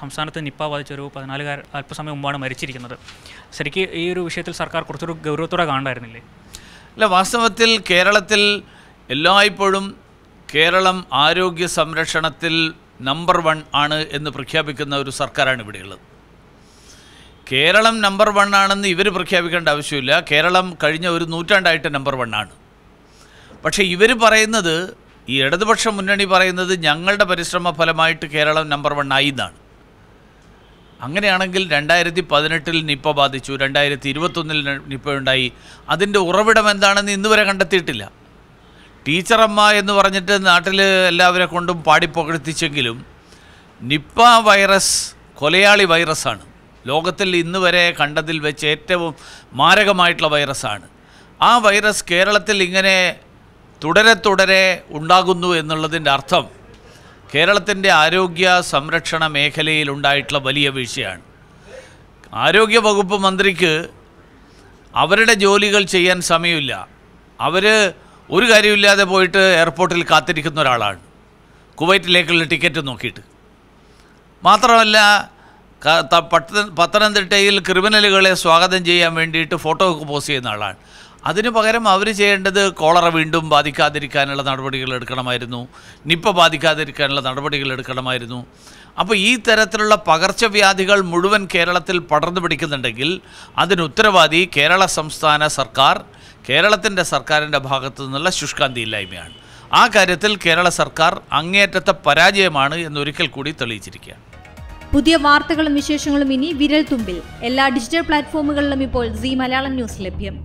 സംസ്ഥാനത്ത് നിപ്പ ബാധിച്ചൊരു പതിനാലുകാരൻ അല്പസമയം മുമ്പാണ് മരിച്ചിരിക്കുന്നത് ശരിക്ക് ഈ ഒരു വിഷയത്തിൽ സർക്കാർ കുറച്ചൊരു ഗൗരവത്തോടെ കാണണ്ടായിരുന്നില്ലേ അല്ല വാസ്തവത്തിൽ കേരളത്തിൽ എല്ലായ്പ്പോഴും കേരളം ആരോഗ്യ സംരക്ഷണത്തിൽ നമ്പർ വൺ ആണ് എന്ന് പ്രഖ്യാപിക്കുന്ന ഒരു സർക്കാരാണ് ഇവിടെയുള്ളത് കേരളം നമ്പർ വൺ ആണെന്ന് ഇവർ പ്രഖ്യാപിക്കേണ്ട ആവശ്യമില്ല കേരളം കഴിഞ്ഞ ഒരു നൂറ്റാണ്ടായിട്ട് നമ്പർ വൺ ആണ് പക്ഷേ ഇവർ പറയുന്നത് ഈ ഇടതുപക്ഷ മുന്നണി പറയുന്നത് ഞങ്ങളുടെ പരിശ്രമ ഫലമായിട്ട് കേരളം നമ്പർ വൺ ആയി എന്നാണ് അങ്ങനെയാണെങ്കിൽ രണ്ടായിരത്തി പതിനെട്ടിൽ നിപ്പ ബാധിച്ചു രണ്ടായിരത്തി ഇരുപത്തൊന്നിൽ നിപ്പയുണ്ടായി അതിൻ്റെ ഉറവിടം എന്താണെന്ന് ഇന്നുവരെ കണ്ടെത്തിയിട്ടില്ല ടീച്ചറമ്മ എന്ന് പറഞ്ഞിട്ട് നാട്ടിൽ എല്ലാവരെ കൊണ്ടും പാടിപ്പകഴ്ത്തിച്ചെങ്കിലും നിപ്പ വൈറസ് കൊലയാളി വൈറസാണ് ലോകത്തിൽ ഇന്ന് വരെ കണ്ടതിൽ വെച്ച് ഏറ്റവും മാരകമായിട്ടുള്ള വൈറസാണ് ആ വൈറസ് കേരളത്തിൽ ഇങ്ങനെ തുടരെ തുടരെ ഉണ്ടാകുന്നു എന്നുള്ളതിൻ്റെ അർത്ഥം കേരളത്തിൻ്റെ ആരോഗ്യ സംരക്ഷണ മേഖലയിൽ ഉണ്ടായിട്ടുള്ള വലിയ വീഴ്ചയാണ് ആരോഗ്യ വകുപ്പ് മന്ത്രിക്ക് അവരുടെ ജോലികൾ ചെയ്യാൻ സമയമില്ല അവർ ഒരു കാര്യമില്ലാതെ പോയിട്ട് എയർപോർട്ടിൽ കാത്തിരിക്കുന്ന ഒരാളാണ് കുവൈറ്റിലേക്കുള്ള ടിക്കറ്റ് നോക്കിയിട്ട് മാത്രമല്ല പത്തനംതിട്ടയിൽ ക്രിമിനലുകളെ സ്വാഗതം ചെയ്യാൻ വേണ്ടിയിട്ട് ഫോട്ടോക്ക് പോസ്റ്റ് ചെയ്യുന്ന ആളാണ് അതിനു പകരം അവർ ചെയ്യേണ്ടത് കോളറ വീണ്ടും ബാധിക്കാതിരിക്കാനുള്ള നടപടികൾ എടുക്കണമായിരുന്നു നിപ്പ ബാധിക്കാതിരിക്കാനുള്ള നടപടികൾ എടുക്കണമായിരുന്നു അപ്പോൾ ഈ തരത്തിലുള്ള പകർച്ചവ്യാധികൾ മുഴുവൻ കേരളത്തിൽ പടർന്നു പിടിക്കുന്നുണ്ടെങ്കിൽ അതിന് ഉത്തരവാദി കേരള സംസ്ഥാന സർക്കാർ കേരളത്തിൻ്റെ സർക്കാരിൻ്റെ ഭാഗത്തു നിന്നുള്ള ശുഷ്കാന്തി ഇല്ലായ്മയാണ് ആ കാര്യത്തിൽ കേരള സർക്കാർ അങ്ങേറ്റത്തെ പരാജയമാണ് എന്നൊരിക്കൽ കൂടി തെളിയിച്ചിരിക്കുക പുതിയ വാർത്തകളും വിശേഷങ്ങളും ഇനി വിരൽ തുമ്പിൽ എല്ലാ ഡിജിറ്റൽ പ്ലാറ്റ്ഫോമുകളിലും ഇപ്പോൾ സി മലയാളം ന്യൂസ് ലഭ്യം